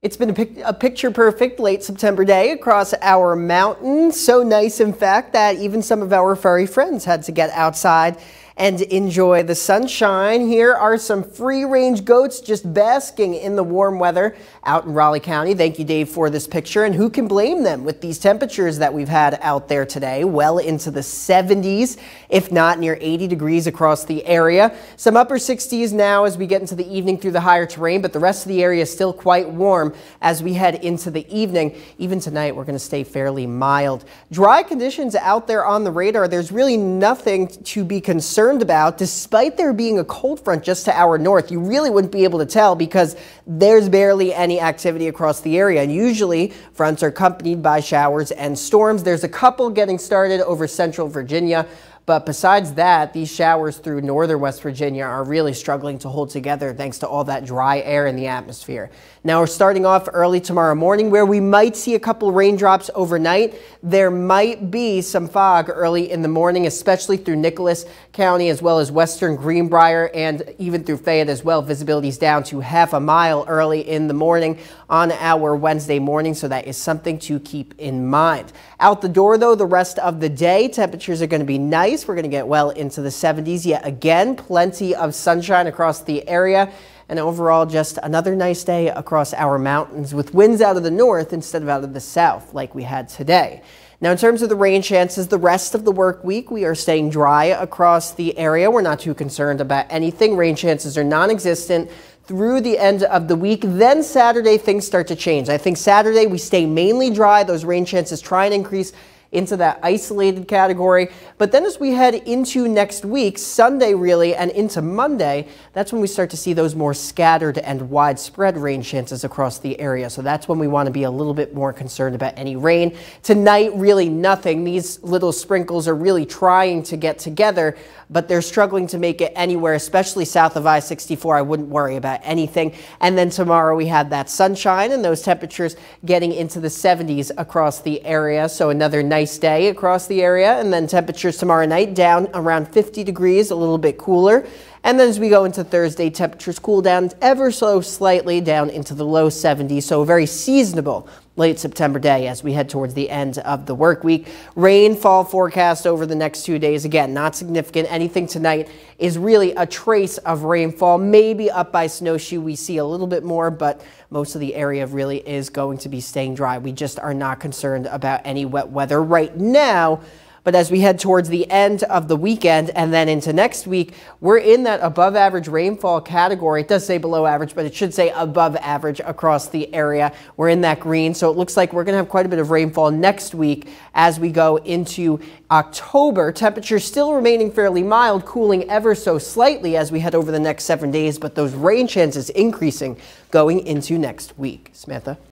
It's been a, pic a, picture perfect late September day across our mountain. So nice, in fact, that even some of our furry friends had to get outside and enjoy the sunshine. Here are some free range goats just basking in the warm weather out in Raleigh County. Thank you, Dave, for this picture. And who can blame them with these temperatures that we've had out there today? Well into the 70s, if not near 80 degrees across the area. Some upper 60s now as we get into the evening through the higher terrain, but the rest of the area is still quite warm as we head into the evening. Even tonight, we're going to stay fairly mild. Dry conditions out there on the radar. There's really nothing to be concerned concerned about, despite there being a cold front just to our north, you really wouldn't be able to tell because there's barely any activity across the area. And usually fronts are accompanied by showers and storms. There's a couple getting started over central Virginia. But besides that, these showers through northern West Virginia are really struggling to hold together thanks to all that dry air in the atmosphere. Now we're starting off early tomorrow morning where we might see a couple raindrops overnight. There might be some fog early in the morning, especially through Nicholas County as well as western Greenbrier and even through Fayette as well. Visibility is down to half a mile early in the morning on our Wednesday morning, so that is something to keep in mind. Out the door though, the rest of the day, temperatures are going to be nice. We're going to get well into the 70s yet again. Plenty of sunshine across the area. And overall, just another nice day across our mountains with winds out of the north instead of out of the south like we had today. Now, in terms of the rain chances, the rest of the work week, we are staying dry across the area. We're not too concerned about anything. Rain chances are non existent through the end of the week. Then Saturday, things start to change. I think Saturday, we stay mainly dry. Those rain chances try and increase into that isolated category. But then as we head into next week, Sunday really, and into Monday, that's when we start to see those more scattered and widespread rain chances across the area. So that's when we want to be a little bit more concerned about any rain. Tonight, really nothing. These little sprinkles are really trying to get together, but they're struggling to make it anywhere, especially south of I-64. I wouldn't worry about anything. And then tomorrow we had that sunshine and those temperatures getting into the 70s across the area. So another night nice day across the area. And then temperatures tomorrow night down around 50 degrees, a little bit cooler. And then as we go into Thursday, temperatures cool down ever so slightly down into the low 70s. So very seasonable late September day as we head towards the end of the work week. Rainfall forecast over the next two days. Again, not significant. Anything tonight is really a trace of rainfall. Maybe up by snowshoe we see a little bit more, but most of the area really is going to be staying dry. We just are not concerned about any wet weather right now. But as we head towards the end of the weekend and then into next week, we're in that above average rainfall category. It does say below average, but it should say above average across the area. We're in that green. So it looks like we're going to have quite a bit of rainfall next week as we go into October. Temperatures still remaining fairly mild, cooling ever so slightly as we head over the next seven days, but those rain chances increasing going into next week. Samantha.